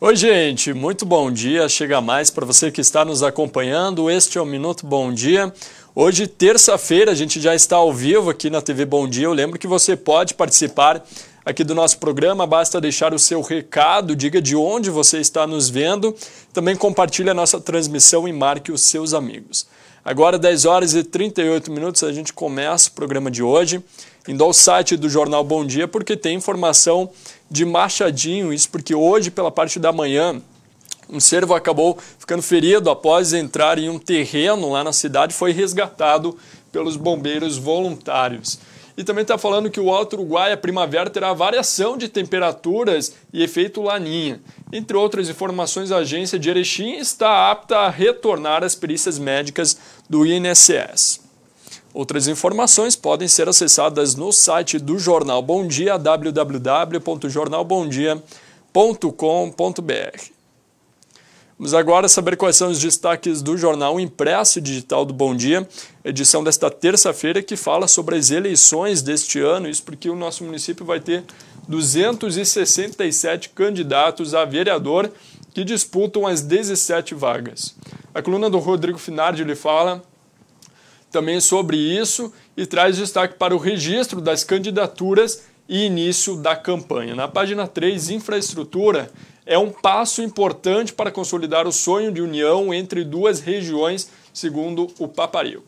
Oi, gente, muito bom dia. Chega mais para você que está nos acompanhando. Este é o Minuto Bom Dia. Hoje, terça-feira, a gente já está ao vivo aqui na TV Bom Dia. Eu lembro que você pode participar aqui do nosso programa. Basta deixar o seu recado, diga de onde você está nos vendo. Também compartilhe a nossa transmissão e marque os seus amigos. Agora, 10 horas e 38 minutos, a gente começa o programa de hoje indo ao site do Jornal Bom Dia, porque tem informação de Machadinho. Isso porque hoje, pela parte da manhã, um servo acabou ficando ferido após entrar em um terreno lá na cidade, foi resgatado pelos bombeiros voluntários. E também está falando que o Alto Uruguai, a primavera, terá variação de temperaturas e efeito laninha. Entre outras informações, a agência de Erechim está apta a retornar às perícias médicas do INSS. Outras informações podem ser acessadas no site do Jornal Bom Dia, www.jornalbomdia.com.br. Vamos agora saber quais são os destaques do jornal impresso digital do Bom Dia, edição desta terça-feira, que fala sobre as eleições deste ano, isso porque o nosso município vai ter 267 candidatos a vereador que disputam as 17 vagas. A coluna do Rodrigo Finardi lhe fala também sobre isso e traz destaque para o registro das candidaturas e início da campanha. Na página 3, infraestrutura, é um passo importante para consolidar o sonho de união entre duas regiões, segundo o Paparico.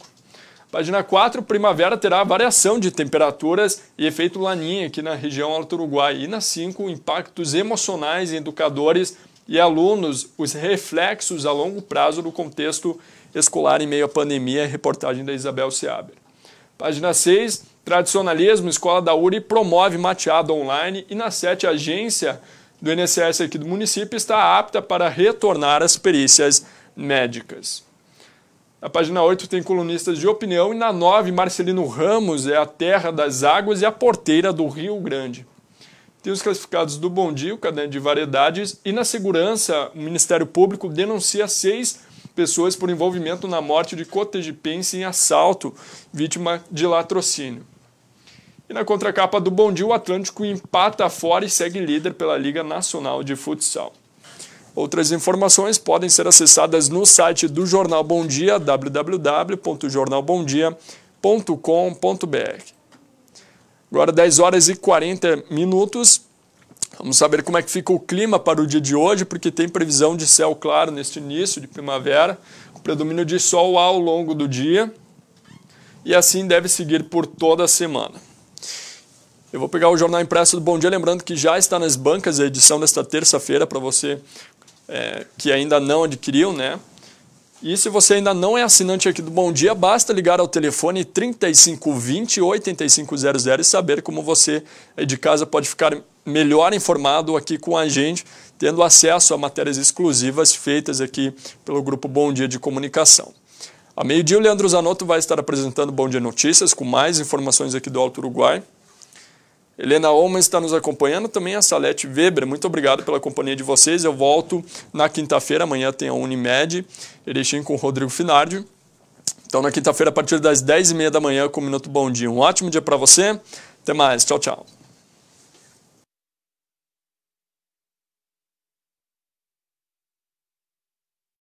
Página 4, primavera terá variação de temperaturas e efeito laninha aqui na região Alto Uruguai. E na 5, impactos emocionais em educadores e alunos, os reflexos a longo prazo do contexto escolar em meio à pandemia, reportagem da Isabel Seaber. Página 6, tradicionalismo, escola da URI promove mateado online. E na 7, agência do INSS aqui do município está apta para retornar às perícias médicas. Na página 8 tem colunistas de opinião e na 9 Marcelino Ramos é a terra das águas e a porteira do Rio Grande. Tem os classificados do Bom Dia, o caderno de variedades e na segurança o Ministério Público denuncia seis pessoas por envolvimento na morte de cotegipense em assalto, vítima de latrocínio. E na contracapa do Bom Dia, o Atlântico empata fora e segue líder pela Liga Nacional de Futsal. Outras informações podem ser acessadas no site do Jornal Bom Dia, www.jornalbomdia.com.br. Agora 10 horas e 40 minutos. Vamos saber como é que fica o clima para o dia de hoje, porque tem previsão de céu claro neste início de primavera, com predomínio de sol ao longo do dia, e assim deve seguir por toda a semana. Eu vou pegar o jornal impresso do Bom Dia, lembrando que já está nas bancas a edição desta terça-feira para você é, que ainda não adquiriu, né? E se você ainda não é assinante aqui do Bom Dia, basta ligar ao telefone 3520 8500 e saber como você é, de casa pode ficar melhor informado aqui com a gente, tendo acesso a matérias exclusivas feitas aqui pelo Grupo Bom Dia de Comunicação. A meio-dia, o Leandro Zanotto vai estar apresentando Bom Dia Notícias com mais informações aqui do Alto Uruguai. Helena Omas está nos acompanhando, também a Salete Weber. Muito obrigado pela companhia de vocês. Eu volto na quinta-feira, amanhã tem a Unimed, Erechim com o Rodrigo Finardi. Então, na quinta-feira, a partir das 10h30 da manhã, com o Minuto Bom Dia. Um ótimo dia para você. Até mais. Tchau, tchau.